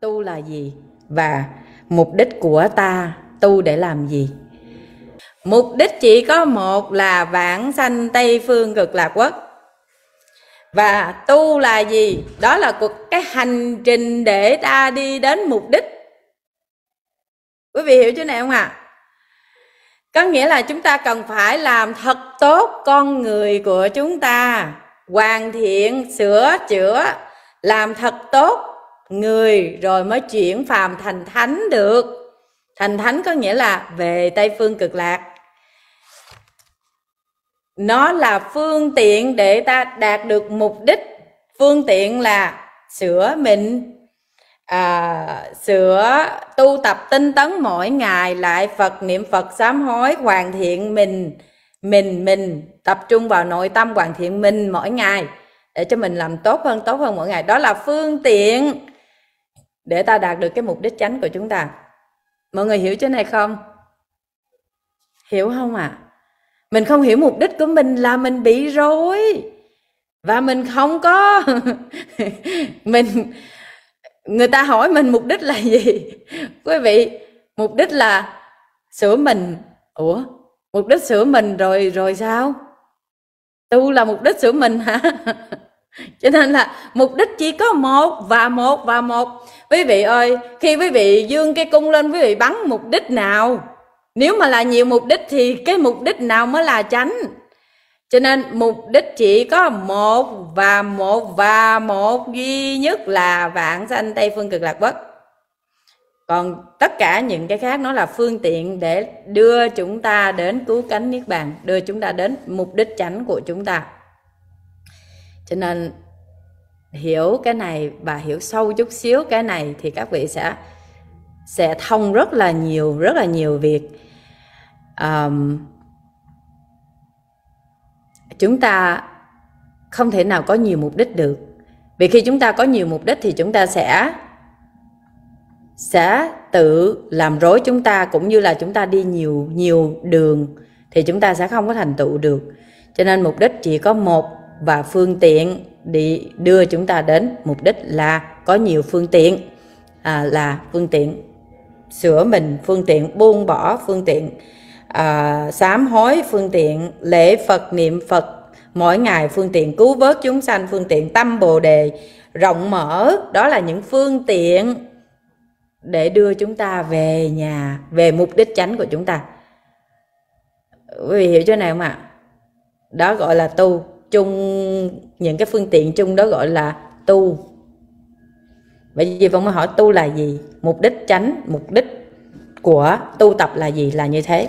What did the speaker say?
tu là gì và mục đích của ta tu để làm gì mục đích chỉ có một là vãng sanh tây phương cực lạc quốc và tu là gì đó là cuộc cái hành trình để ta đi đến mục đích quý vị hiểu chỗ này không ạ à? có nghĩa là chúng ta cần phải làm thật tốt con người của chúng ta hoàn thiện sửa chữa làm thật tốt người rồi mới chuyển phàm thành thánh được thành thánh có nghĩa là về tây phương cực lạc nó là phương tiện để ta đạt được mục đích phương tiện là sửa mình à, sửa tu tập tinh tấn mỗi ngày lại phật niệm phật sám hối hoàn thiện mình mình mình tập trung vào nội tâm hoàn thiện mình mỗi ngày để cho mình làm tốt hơn tốt hơn mỗi ngày đó là phương tiện để ta đạt được cái mục đích chánh của chúng ta mọi người hiểu chỗ này không hiểu không ạ à? mình không hiểu mục đích của mình là mình bị rối và mình không có mình người ta hỏi mình mục đích là gì quý vị mục đích là sửa mình ủa mục đích sửa mình rồi rồi sao tu là mục đích sửa mình hả cho nên là mục đích chỉ có một và một và một quý vị ơi khi quý vị dương cái cung lên quý vị bắn mục đích nào nếu mà là nhiều mục đích thì cái mục đích nào mới là tránh cho nên mục đích chỉ có một và một và một duy nhất là vạn sanh tây phương cực lạc bất còn tất cả những cái khác nó là phương tiện để đưa chúng ta đến cứu cánh niết bàn đưa chúng ta đến mục đích chánh của chúng ta cho nên hiểu cái này và hiểu sâu chút xíu cái này thì các vị sẽ sẽ thông rất là nhiều rất là nhiều việc um, chúng ta không thể nào có nhiều mục đích được vì khi chúng ta có nhiều mục đích thì chúng ta sẽ sẽ tự làm rối chúng ta cũng như là chúng ta đi nhiều nhiều đường thì chúng ta sẽ không có thành tựu được cho nên mục đích chỉ có một và phương tiện để đưa chúng ta đến mục đích là có nhiều phương tiện à, là phương tiện sửa mình phương tiện buông bỏ phương tiện à, sám hối phương tiện lễ phật niệm phật mỗi ngày phương tiện cứu vớt chúng sanh phương tiện tâm bồ đề rộng mở đó là những phương tiện để đưa chúng ta về nhà về mục đích chánh của chúng ta quý vị hiểu chỗ này không ạ đó gọi là tu chung những cái phương tiện chung đó gọi là tu vậy vì mới hỏi tu là gì mục đích tránh mục đích của tu tập là gì là như thế